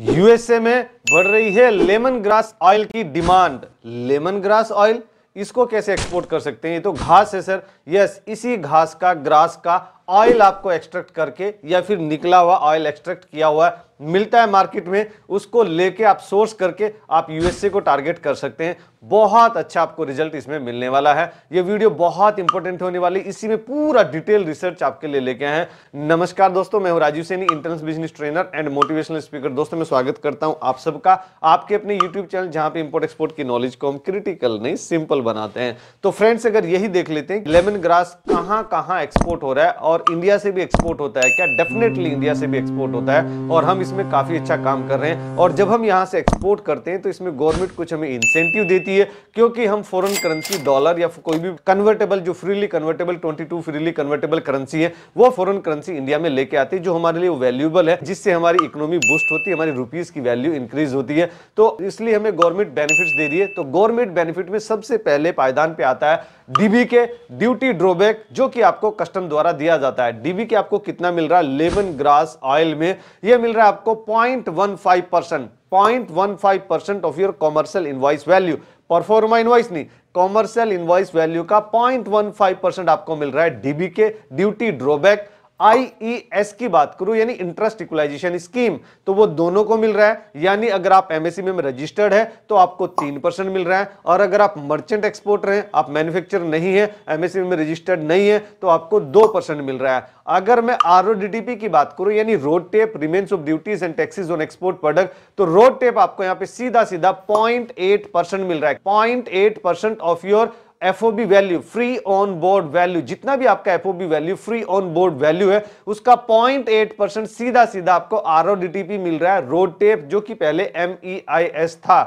USA में बढ़ रही है लेमन ग्रास ऑयल की डिमांड लेमन ग्रास ऑयल इसको कैसे एक्सपोर्ट कर सकते हैं ये तो घास है सर यस इसी घास का ग्रास का ऑयल आपको एक्सट्रैक्ट करके या फिर निकला हुआ ऑयल एक्सट्रैक्ट किया हुआ मिलता है मार्केट में उसको लेके आप सोर्स करके आप यूएसए को टारगेट कर सकते हैं बहुत अच्छा आपको रिजल्ट इसमें मिलने वाला है ये वीडियो बहुत इंपॉर्टेंट होने वाली इसी में पूरा डिटेल रिसर्च आपके लिए लेके आए हैं नमस्कार दोस्तों मैं हूं Rajiv Saini international business trainer and motivational speaker दोस्तों मैं स्वागत करता हूं आप सबका आपके अपने यूट्यूब चैनल जहां पे इंपोर्ट एक्सपोर्ट की नॉलेज को हम क्रिटिकल नहीं सिंपल बनाते हैं तो फ्रेंड्स अगर यही देख लेते हैं लेमन ग्रास कहाँ कहाँ एक्सपोर्ट हो रहा है और और इंडिया से भी एक्सपोर्ट होता है क्या डेफिनेटली इंडिया से भी एक्सपोर्ट होता है और हम इसमें काफ़ी अच्छा काम कर रहे हैं और जब हम यहाँ से एक्सपोर्ट करते हैं तो इसमें गवर्नमेंट कुछ हमें इंसेंटिव देती है क्योंकि हम फॉरन करेंसी डॉलर या कोई भी कन्वर्टेबल जो freely convertible twenty freely convertible currency है वो फॉरन करेंसी इंडिया में लेके आती है जो हमारे लिए वैल्यूबल है जिससे हमारी इकोनॉमी बूस्ट होती है हमारी रुपीज़ की वैल्यू इंक्रीज होती है तो इसलिए हमें गवर्नमेंट बेनिफिट दे रही है तो गवर्नमेंट बेनिफिट में सबसे पहले पायदान पे आता है डीबी के ड्यूटी ड्रॉबैक जो कि आपको कस्टम द्वारा दिया जाता है डीबी के आपको कितना मिल रहा है लेमन ग्रास ऑयल में यह मिल रहा है आपको point one five percent point one five percent of your commercial invoice value proforma invoice नहीं कॉमर्शियल इनवाइस वैल्यू का पॉइंट वन फाइव परसेंट आपको मिल रहा है डीबी के ड्यूटी ड्रॉबैक आईईएस e की बात करूं यानी इंटरेस्ट इक्वलाइजेशन स्कीम तो वो दोनों को मिल रहा है यानी अगर आप एमएससी e में रजिस्टर्ड है तो आपको तीन परसेंट मिल रहा है और अगर आप मर्चेंट एक्सपोर्टर हैं आप मैन्युफैक्चर नहीं है एमएससी e में रजिस्टर्ड नहीं है तो आपको दो परसेंट मिल रहा है अगर मैं आर की बात करूं यानी RoDTEP remission of duties and taxes on export product तो रोड टेप आपको यहाँ पे सीधा सीधा पॉइंट मिल रहा है point of your FOB value free on board value जितना भी आपका FOB value free on board value है उसका 0.8 परसेंट सीधा सीधा आपको आर मिल रहा है रोड टेप जो कि पहले एम e था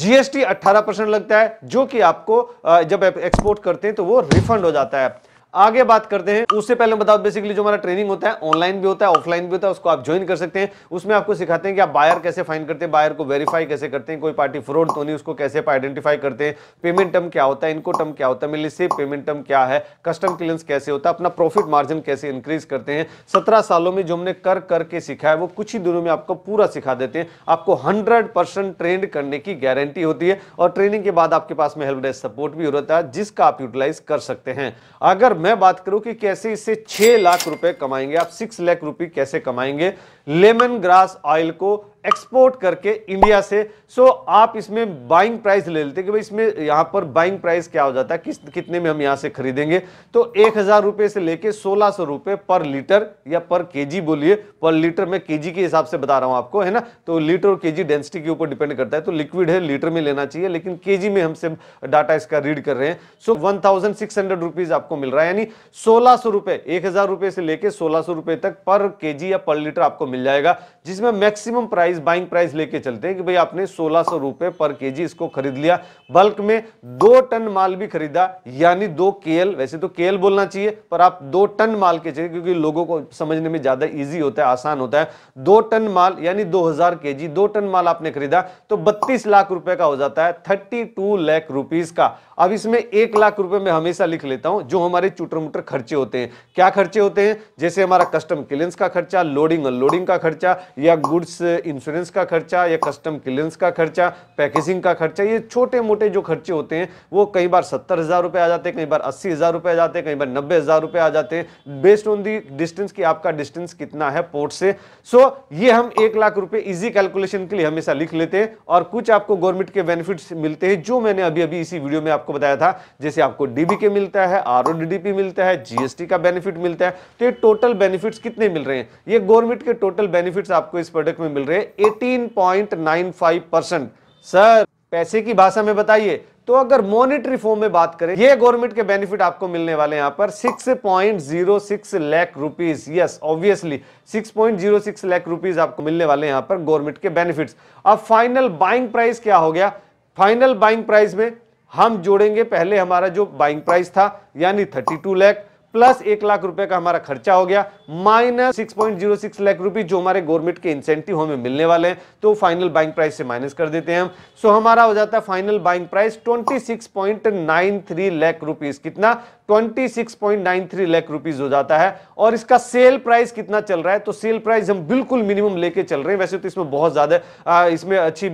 जीएसटी 18 परसेंट लगता है जो कि आपको जब एक्सपोर्ट करते हैं तो वो रिफंड हो जाता है आगे बात करते हैं उससे पहले बताओ बेसिकली जो हमारा ट्रेनिंग होता है ऑनलाइन भी होता है ऑफलाइन भी होता है उसको आप ज्वाइन कर सकते हैं उसमें आपको सिखाते हैं कि आप बायर कैसे फाइन करते हैं बायर को वेरीफाई कैसे करते हैं कोई पार्टी फ्रॉड तो नहीं उसको कैसे आइडेंटिफाई करते हैं पेमेंट टर्म क्या होता है इनको टर्म क्या होता है मिली से पेमेंट टर्म क्या है कस्टम क्लियरेंस कैसे होता है अपना प्रॉफिट मार्जिन कैसे इंक्रीज करते हैं सत्रह सालों में जो हमने कर करके सीखा है वो कुछ ही दिनों में आपको पूरा सिखा देते हैं आपको हंड्रेड परसेंट ट्रेंड करने की गारंटी होती है और ट्रेनिंग के बाद आपके पास में हेल्प डेस्क सपोर्ट भी होता है जिसका आप यूटिलाइज कर सकते हैं अगर मैं बात करूं कि कैसे इससे छह लाख रुपए कमाएंगे आप सिक्स लाख रुपए कैसे कमाएंगे लेमन ग्रास ऑयल को एक्सपोर्ट करके इंडिया से सो आप इसमें बाइंग प्राइस ले लेते कि भाई इसमें यहाँ पर बाइंग प्राइस क्या हो जाता है किस कितने में हम यहाँ से खरीदेंगे तो एक हज़ार रुपये से लेके सोलह सौ रुपये पर लीटर या पर केजी बोलिए पर लीटर में केजी के हिसाब से बता रहा हूँ आपको है ना तो लीटर और के डेंसिटी के ऊपर डिपेंड करता है तो लिक्विड है लीटर में लेना चाहिए लेकिन के में हमसे डाटा इसका रीड कर रहे हैं सो वन थाउजेंड आपको मिल रहा है यानी सोलह सौ रुपये एक हज़ार से लेकर सोलह सौ तक पर के या पर लीटर आपको मिल मिल जाएगा जिसमें मैक्सिमम प्राइस बाइंग प्राइस लेके चलते हैं कि भाई आपने सोलह सौ रुपए पर केजी इसको खरीद लिया बल्क में दो टन माल भी खरीदा यानी दो केएल वैसे तो केएल बोलना चाहिए पर आप दो टन माल के चाहिए क्योंकि लोगों को समझने में ज्यादा ईजी होता है आसान होता है दो टन माल यानी दो हजार के टन माल आपने खरीदा तो बत्तीस लाख रुपए का हो जाता है थर्टी टू लाख रुपीज का अब इसमें एक लाख रुपए में हमेशा लिख लेता हूं जो हमारे चुटर मुटर खर्चे होते हैं क्या खर्चे होते हैं जैसे हमारा कस्टम क्लियंस का खर्चा लोडिंग अनलोडिंग लोडिंग का खर्चा या गुड्स इंश्योरेंस का खर्चा या कस्टम क्लियरेंस का खर्चा पैकेजिंग का खर्चा ये छोटे मोटे जो खर्चे होते हैं वो कई बार सत्तर हज़ार रुपये आ जाते हैं कई बार अस्सी हज़ार रुपये आ जाते हैं कई बार नब्बे हज़ार रुपये आ जाते हैं बेस्ड ऑन दी डिस्टेंस कि आपका डिस्टेंस कितना है पोर्ट से सो so, ये हम एक लाख रुपए इजी कैलकुलेशन के लिए हमेशा लिख लेते हैं और कुछ आपको गवर्नमेंट के बेनिफिट्स मिलते हैं जो मैंने अभी अभी इसी वीडियो में आपको बताया था जैसे आपको डीबी के मिलता है आर मिलता है जीएसटी का बेनिफिट मिलता है तो ये टोटल बेनिफिट्स कितने मिल रहे हैं ये गवर्नमेंट के टोटल टोटल बेनिफिट्स आपको इस प्रोडक्ट में मिल रहे हैं 18.95 परसेंट सर पैसे की भाषा में बताइए तो अगर मॉनिटरी फॉर्म में बात करें ये गवर्नमेंट के बेनिफिट आपको मिलने वाले यहां पर 6.06 lakh rupees yes obviously 6.06 lakh rupees आपको मिलने वाले यहां पर गवर्नमेंट के बेनिफिट्स अब फाइनल बाइंग प्राइस क्या हो गया फाइनल बाइंग प्राइस में हम जोड़ेंगे पहले हमारा जो बाइंग प्राइस था यानी 32 लाख प्लस एक लाख रुपए का हमारा खर्चा हो गया minus six point zero six lakh rupees जो हमारे गवर्नमेंट के इंसेंटिव हमें मिलने वाले हैं तो फाइनल बाइंग प्राइस से माइनस कर देते हैं हम सो हमारा हो जाता है final buying price twenty six point nine three lakh rupees कितना 26.93 लाख रुपीस हो जाता है और इसका सेल प्राइस कितना चल रहा है तो सेल प्राइस हम बिल्कुल मिनिमम लेके चल रहे हैं वैसे तो इसमें बहुत ज़्यादा इसमें अच्छी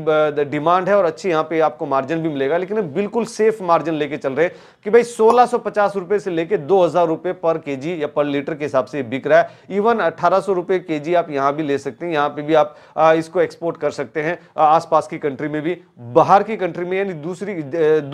डिमांड है और अच्छी यहां पे आपको मार्जिन भी मिलेगा लेकिन बिल्कुल सेफ मार्जिन लेके चल रहे हैं कि भाई सोलह रुपए से लेके दो रुपए पर के या पर लीटर के हिसाब से बिक रहा है इवन अठारह रुपए के आप यहां भी ले सकते हैं यहां पर भी आप इसको एक्सपोर्ट कर सकते हैं आसपास की कंट्री में भी बाहर की कंट्री में यानी दूसरी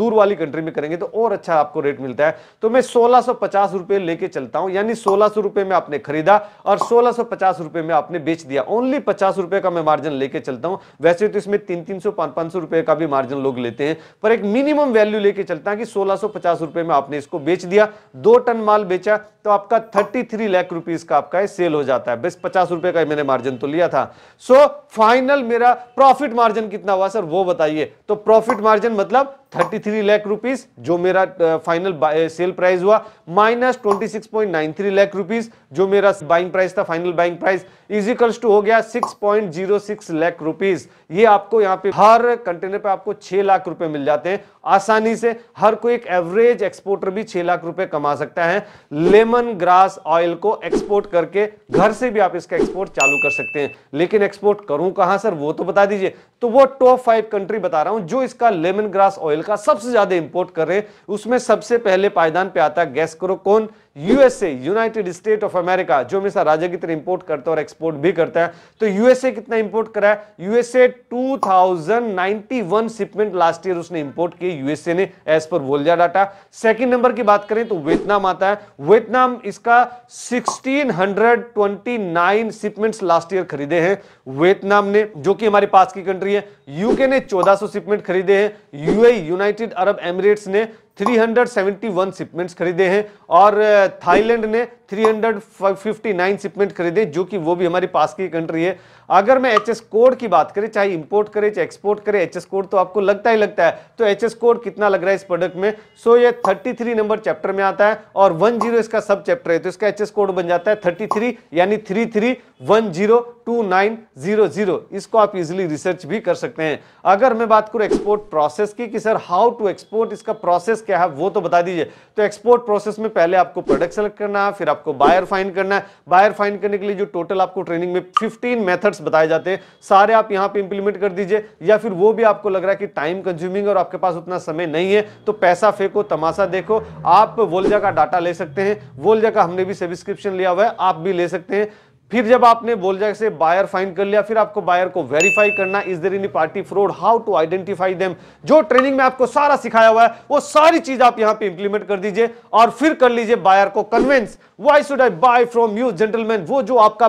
दूर वाली कंट्री में करेंगे तो और अच्छा आपको रेट मिलता है तो मैं सोलह सौ पचास रुपए लेके चलता हूं यानी सोलह सौ रुपए में आपने खरीदा और सोलह सौ पचास रुपए में आपने बेच दिया ओनली पचास रुपए का मैं मार्जिन लेके चलता हूं वैसे तो इसमें तीन तीन सौ पांच सौ रुपए का भी मार्जिन लोग लेते हैं पर एक मिनिमम वैल्यू लेके चलता है कि सोलह सौ पचास रुपए में आपने इसको बेच दिया दो टन माल बेचा तो आपका थर्टी थ्री लाख रुपीज का आपका सेल हो जाता है बस पचास रुपए का मैंने मार्जिन तो लिया था सो फाइनल मेरा प्रॉफिट मार्जिन कितना हुआ सर वो बताइए तो प्रॉफिट मार्जिन मतलब थर्टी थ्री लैख रुपीज जो मेरा फाइनल सेल प्राइस हुआ minus twenty six point nine three lakh rupees जो मेरा बाइंग प्राइस था final buying price equals to हो गया six point zero six lakh rupees ये आपको यहाँ पे हर कंटेनर पे आपको छह लाख रुपए मिल जाते हैं आसानी से हर कोई एक एवरेज एक्सपोर्टर भी छह लाख रुपए कमा सकता है लेमन ग्रास ऑयल को एक्सपोर्ट करके घर से भी आप इसका एक्सपोर्ट चालू कर सकते हैं लेकिन एक्सपोर्ट करूं कहां सर वो तो बता दीजिए तो वो टॉप फाइव कंट्री बता रहा हूं जो इसका लेमन ग्रास ऑयल का सबसे ज्यादा इंपोर्ट कर रहे हैं उसमें सबसे पहले पायदान पे आता है गैस करो कौन USA United State of America जो हमेशा राजा की तरह इंपोर्ट करता है और एक्सपोर्ट भी करता है तो यूएसए कितना इंपोर्ट करा है यूएसए 2091 शिपमेंट लास्ट ईयर उसने इंपोर्ट किए यूएसए ने as per Volza data second number की बात करें तो वियतनाम आता है वियतनाम इसका 1629 शिपमेंट्स लास्ट ईयर खरीदे हैं वियतनाम ने जो कि हमारे पास की कंट्री है यूके ने 1400 शिपमेंट खरीदे हैं यूए यूनाइटेड अरब एमिरेट्स ने 371 शिपमेंट्स खरीदे हैं और थाईलैंड ने 359 शिपमेंट खरीदे जो कि वो भी हमारी पास की कंट्री है अगर मैं एचएस कोड की बात करें चाहे इंपोर्ट करें चाहे एक्सपोर्ट करें एचएस कोड तो आपको लगता ही लगता है तो एचएस कोड कितना लग रहा है इस प्रोडक्ट में सो ये 33 नंबर चैप्टर में आता है और 10 इसका सब चैप्टर है तो इसका एचएस कोड बन जाता है 33 यानी three three one zero two nine zero zero इसको आप इजिली रिसर्च भी कर सकते हैं अगर मैं बात करूं एक्सपोर्ट प्रोसेस की कि सर हाउ टू एक्सपोर्ट इसका प्रोसेस क्या है वो तो बता दीजिए तो एक्सपोर्ट प्रोसेस में पहले आपको प्रोडक्ट सेलेक्ट करना है फिर आप आपको बायर फाइंड करना है बायर फाइंड करने के लिए जो टोटल आपको ट्रेनिंग में फिफ्टीन मेथड्स बताए जाते हैं सारे आप यहाँ पे इंप्लीमेंट कर दीजिए या फिर वो भी आपको लग रहा है कि टाइम कंज्यूमिंग और आपके पास उतना समय नहीं है तो पैसा फेंको तमाशा देखो आप वोल्जा का डाटा ले सकते हैं वोल्जा का हमने भी सब्सक्रिप्शन लिया हुआ है आप भी ले सकते हैं फिर जब आपने बोल जाए से बायर फाइंड कर लिया फिर आपको बायर को वेरीफाई करना is there in party fraud how to identify them जो ट्रेनिंग में आपको सारा सिखाया हुआ है वो सारी चीज आप यहां पे इंप्लीमेंट कर दीजिए और फिर कर लीजिए बायर को convince why should I buy from you gentleman वो जो आपका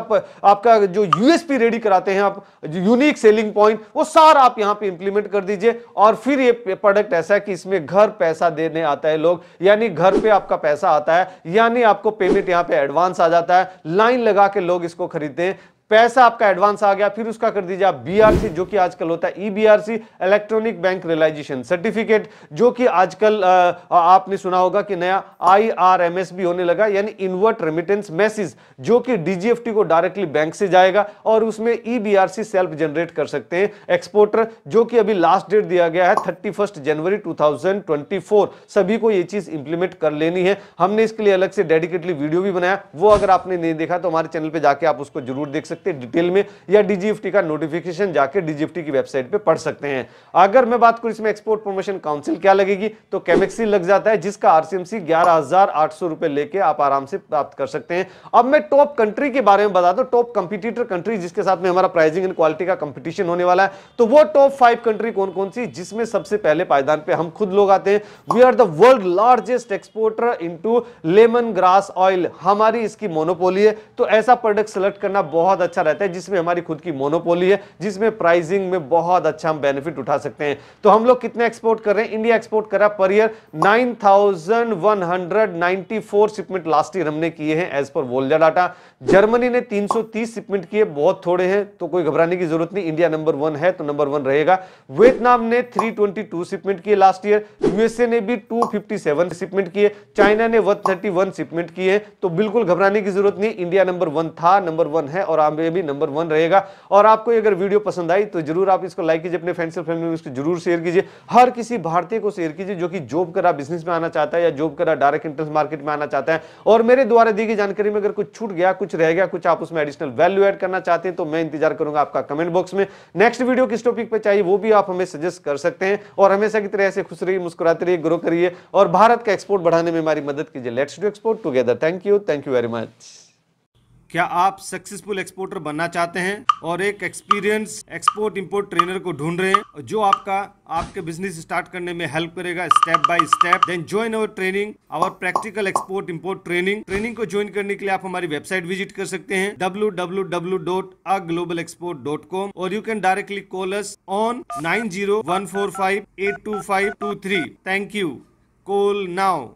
आपका जो यूएसपी रेडी कराते हैं आप यूनिक सेलिंग पॉइंट वो सारा आप यहाँ पे इंप्लीमेंट कर दीजिए और फिर ये प्रोडक्ट ऐसा है कि इसमें घर पैसा देने आता है लोग यानी घर पे आपका पैसा आता है यानी आपको पेमेंट यहाँ पे एडवांस आ जाता है लाइन लगा के लोग इसको खरीदते हैं पैसा आपका एडवांस आ गया फिर उसका कर दीजिए आप बीआरसी जो कि आजकल होता है EBRC electronic bank realisation certificate जो कि आजकल आपने सुना होगा कि नया आईआरएमएस भी होने लगा यानी इनवर्ट रेमिटेंस मैसेज जो कि डीजीएफटी को डायरेक्टली बैंक से जाएगा और उसमें ईबीआरसी सेल्फ जनरेट कर सकते हैं एक्सपोर्टर जो कि अभी लास्ट डेट दिया गया है थर्टी जनवरी टू सभी को ये चीज इंप्लीमेंट कर लेनी है हमने इसके लिए अलग से डेडिकेटली वीडियो भी बनाया वो अगर आपने नहीं देखा तो हमारे चैनल पर जाके आप उसको जरूर देख सकते सकते हैं डिटेल में या डीजीएफटी का नोटिफिकेशन जाकर डीजीएफटी की वेबसाइट पे पढ़ सकते हैं अगर मैं बात करूं इसमें एक्सपोर्ट प्रमोशन काउंसिल क्या लगेगी तो केमेक्सी लग जाता है जिसका आरसीएमसी ग्यारह रुपए लेके आप आराम से प्राप्त कर सकते हैं अब मैं टॉप कंट्री के बारे में बता दू टॉप कंपिटिटर कंट्री जिसके साथ में हमारा प्राइजिंग एंड क्वालिटी का कंपिटिशन होने वाला है तो वो टॉप फाइव कंट्री कौन कौन सी जिसमें सबसे पहले पायदान पे हम खुद लोग आते हैं we are the world largest exporter into lemon grass oil हमारी इसकी मोनोपोली है तो ऐसा प्रोडक्ट सेलेक्ट करना बहुत अच्छा रहता है जिसमें हमारी खुद की मोनोपोली है जिसमें प्राइसिंग में बहुत अच्छा हम बेनिफिट उठा सकते हैं तो हम लोग कितने एक्सपोर्ट कर रहे हैं इंडिया एक्सपोर्ट करा per year 9,194 shipment last year हमने किए हैं as per Volza data Germany ने 330 शिपमेंट किए बहुत थोड़े हैं तो कोई घबराने की जरूरत नहीं इंडिया नंबर वन है तो नंबर वन रहेगा वियतनाम ने 322 शिपमेंट किए लास्ट ईयर यूएसए ने भी 257 शिपमेंट किए चाइना ने 131 शिपमेंट किए तो बिल्कुल घबराने की जरूरत नहीं इंडिया नंबर वन था नंबर वन है और में भी नंबर वन रहेगा और आपको अगर वीडियो पसंद आई तो जरूर आप इसको लाइक कीजिए अपने फ्रेंड्स और फैमिली में इसको जरूर शेयर कीजिए हर किसी भारतीय को शेयर कीजिए जो कि जॉब करा बिजनेस में आना चाहता है या जॉब करा डायरेक्ट इंटरेस्ट मार्केट में आना चाहता है और मेरे द्वारा दी गई जानकारी में अगर कुछ छूट गया कुछ रह गया कुछ आप उसमें एडिशनल वैल्यू एड करना चाहते हैं तो मैं इंतजार करूंगा आपका कमेंट बॉक्स में नेक्स्ट वीडियो किस टॉपिक पर चाहिए वो भी आप हमें सजेस्ट कर सकते हैं और हमेशा की तरह ऐसे खुश रहिए मुस्कुराते रहिए ग्रो करिए और भारत का एक्सपोर्ट बढ़ाने में हमारी मदद कीजिए let's do export together thank you thank you very much क्या आप सक्सेसफुल एक्सपोर्टर बनना चाहते हैं और एक एक्सपीरियंस एक्सपोर्ट इंपोर्ट ट्रेनर को ढूंढ रहे हैं जो आपका आपके बिजनेस स्टार्ट करने में हेल्प करेगा step by step then join our training our practical export import training training को ज्वाइन करने के लिए आप हमारी वेबसाइट विजिट कर सकते हैं डब्ल्यू और you can directly call us on nine zero thank you call now